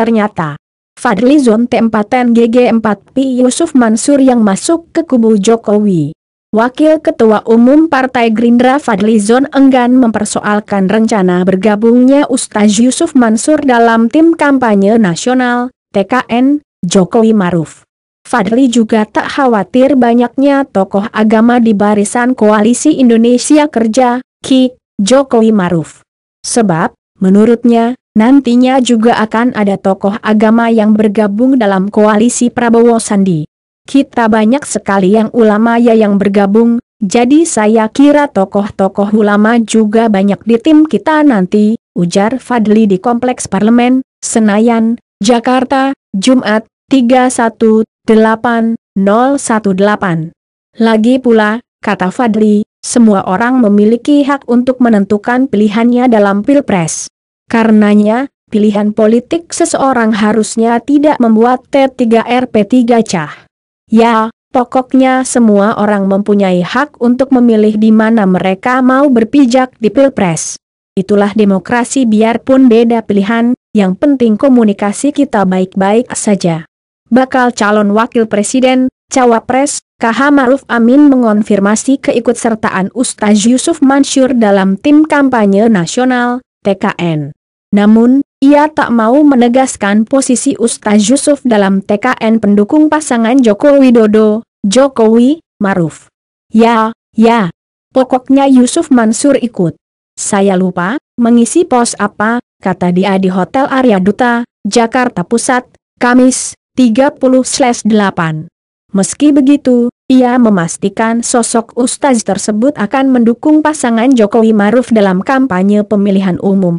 Ternyata, Fadli Zon T4 NGG4P Yusuf Mansur yang masuk ke kubu Jokowi. Wakil Ketua Umum Partai Gerindra Fadli Zon enggan mempersoalkan rencana bergabungnya Ustaz Yusuf Mansur dalam tim kampanye nasional, TKN, Jokowi Maruf. Fadli juga tak khawatir banyaknya tokoh agama di barisan Koalisi Indonesia Kerja, KI, Jokowi Maruf. Sebab, menurutnya, Nantinya juga akan ada tokoh agama yang bergabung dalam koalisi Prabowo Sandi. Kita banyak sekali yang ulama ya yang bergabung, jadi saya kira tokoh-tokoh ulama juga banyak di tim kita nanti, ujar Fadli di Kompleks Parlemen, Senayan, Jakarta, Jumat, 318018. Lagi pula, kata Fadli, semua orang memiliki hak untuk menentukan pilihannya dalam Pilpres. Karenanya, pilihan politik seseorang harusnya tidak membuat T3RP3 cah. Ya, pokoknya semua orang mempunyai hak untuk memilih di mana mereka mau berpijak di Pilpres. Itulah demokrasi biarpun beda pilihan, yang penting komunikasi kita baik-baik saja. Bakal calon wakil presiden, cawapres, KH Maruf Amin mengonfirmasi keikutsertaan Ustaz Yusuf Mansur dalam tim kampanye nasional, TKN. Namun, ia tak mau menegaskan posisi Ustaz Yusuf dalam TKN pendukung pasangan Joko Widodo, Jokowi, Maruf. Ya, ya. Pokoknya Yusuf Mansur ikut. Saya lupa, mengisi pos apa, kata dia di Hotel Arya Duta, Jakarta Pusat, Kamis, 30-8. Meski begitu, ia memastikan sosok Ustaz tersebut akan mendukung pasangan Jokowi Maruf dalam kampanye pemilihan umum